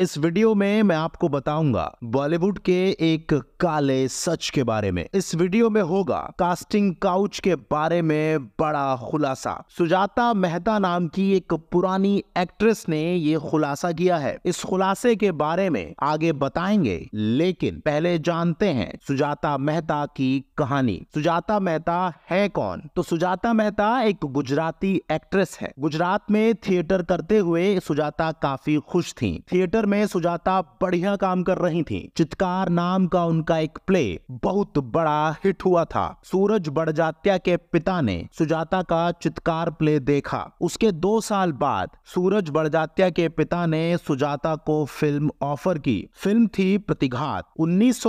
इस वीडियो में मैं आपको बताऊंगा बॉलीवुड के एक काले सच के बारे में इस वीडियो में होगा कास्टिंग काउच के बारे में बड़ा खुलासा सुजाता मेहता नाम की एक पुरानी एक्ट्रेस ने ये खुलासा किया है इस खुलासे के बारे में आगे बताएंगे लेकिन पहले जानते हैं सुजाता मेहता की कहानी सुजाता मेहता है कौन तो सुजाता मेहता एक गुजराती एक्ट्रेस है गुजरात में थिएटर करते हुए सुजाता काफी खुश थी थिएटर में सुजाता बढ़िया काम कर रही थी चित्कार नाम का उनका एक प्ले बहुत बड़ा हिट हुआ था सूरज बड़जात्या के पिता ने सुजाता का चित्कार प्ले देखा उसके दो साल बाद सूरज बड़जात्या के पिता ने सुजाता को फिल्म ऑफर की फिल्म थी प्रतिघात उन्नीस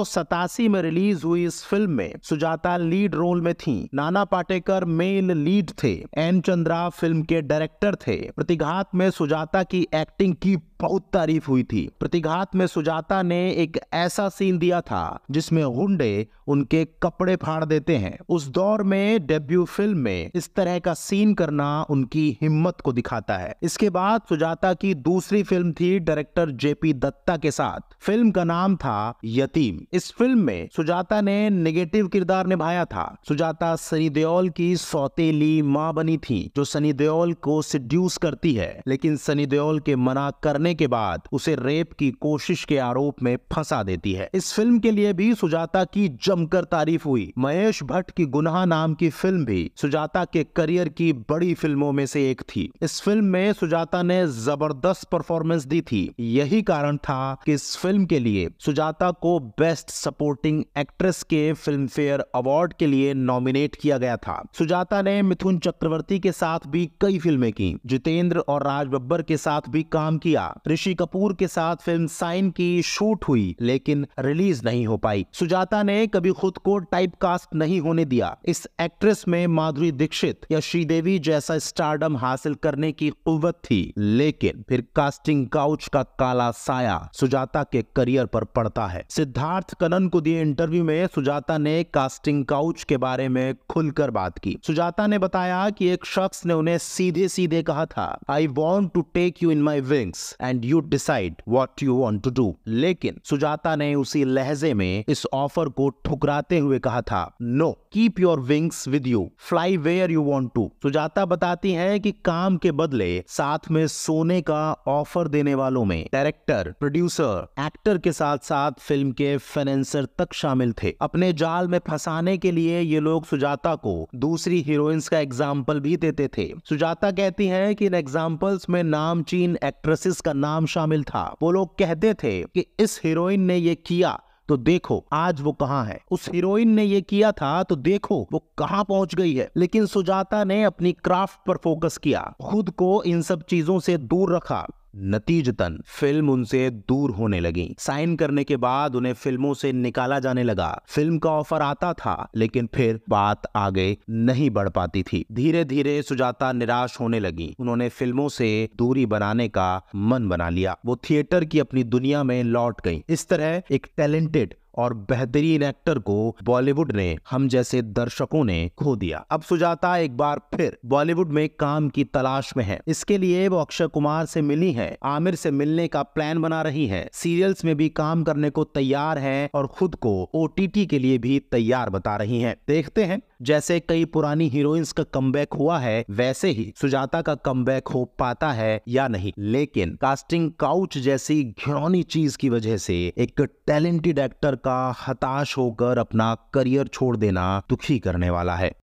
में रिलीज हुई इस फिल्म में सुजाता लीड रोल में थी नाना पाटेकर मेन लीड थे एन चंद्रा फिल्म के डायरेक्टर थे प्रतिघात में सुजाता की एक्टिंग की बहुत तारीफ हुई थी प्रतिघात में सुजाता ने एक ऐसा सीन दिया था जिसमें हुडे उनके कपड़े फाड़ देते हैं उस दौर में डेब्यू फिल्म में इस तरह का सीन करना उनकी हिम्मत को दिखाता है इसके बाद सुजाता की दूसरी फिल्म थी डायरेक्टर जेपी दत्ता के साथ फिल्म का नाम था यतीम इस फिल्म में सुजाता ने नेगेटिव किरदार निभाया था सुजाता सनी देओल की सौतेली माँ बनी थी जो सनी देओल को सिड्यूस करती है लेकिन सनी देओल के मना करने होने के बाद उसे रेप की कोशिश के आरोप में फंसा देती है इस फिल्म के लिए भी सुजाता की जमकर तारीफ हुई महेश भट्ट की गुनाह नाम की फिल्म भी सुजाता के करियर की बड़ी फिल्मों में से एक थी इस फिल्म में सुजाता ने जबरदस्त परफॉर्मेंस दी थी यही कारण था कि इस फिल्म के लिए सुजाता को बेस्ट सपोर्टिंग एक्ट्रेस के फिल्म फेयर अवार्ड के लिए नॉमिनेट किया गया था सुजाता ने मिथुन चक्रवर्ती के साथ भी कई फिल्में की जितेंद्र और राज बब्बर के साथ भी काम किया ऋषि कपूर के साथ फिल्म साइन की शूट हुई लेकिन रिलीज नहीं हो पाई सुजाता ने कभी खुद को टाइप कास्ट नहीं होने दिया इस एक्ट्रेस में माधुरी दीक्षित या श्रीदेवी जैसा स्टारडम हासिल करने की कुवत थी लेकिन फिर कास्टिंग काउच का काला साया सुजाता के करियर पर पड़ता है सिद्धार्थ कनन को दिए इंटरव्यू में सुजाता ने कास्टिंग काउच के बारे में खुलकर बात की सुजाता ने बताया कि एक शख्स ने उन्हें सीधे सीधे कहा था I want to take you in my wings and you decide what you want to do लेकिन सुजाता ने उसी लहजे में इस ऑफर को ठुकराते हुए कहा था no keep your wings with you fly where you want to Sujata बताती है कि काम के बदले साथ में सोने का ऑफर देने वालों में डायरेक्टर प्रोड्यूसर एक्टर के साथ साथ फिल्म के फाइनेंसर तक शामिल थे अपने जाल में फंसाने के लिए ये लोग सुजाता को दूसरी हीरोइंस का एग्जाम्पल भी देते थे सुजाता कहती है कि इन एग्जाम्पल्स में नामचीन एक्ट्रेसेस का का नाम शामिल था वो लोग कहते थे कि इस हीरोइन ने ये किया तो देखो आज वो कहाँ है उस हीरोइन ने ये किया था तो देखो वो कहाँ पहुंच गई है लेकिन सुजाता ने अपनी क्राफ्ट पर फोकस किया खुद को इन सब चीजों से दूर रखा नतीजतन फिल्म उनसे दूर होने लगी साइन करने के बाद उन्हें फिल्मों से निकाला जाने लगा फिल्म का ऑफर आता था लेकिन फिर बात आगे नहीं बढ़ पाती थी धीरे धीरे सुजाता निराश होने लगी उन्होंने फिल्मों से दूरी बनाने का मन बना लिया वो थिएटर की अपनी दुनिया में लौट गई इस तरह एक टैलेंटेड और बेहतरीन एक्टर को बॉलीवुड ने हम जैसे दर्शकों ने खो दिया अब सुजाता एक बार फिर बॉलीवुड में काम की तलाश में है इसके लिए वो अक्षय कुमार से मिली है आमिर से मिलने का प्लान बना रही है सीरियल्स में भी काम करने को तैयार है और खुद को ओ के लिए भी तैयार बता रही है देखते हैं जैसे कई पुरानी हीरोइंस का कम हुआ है वैसे ही सुजाता का कम हो पाता है या नहीं लेकिन कास्टिंग काउच जैसी घिरौनी चीज की वजह से एक टैलेंटेड एक्टर का हताश होकर अपना करियर छोड़ देना दुखी करने वाला है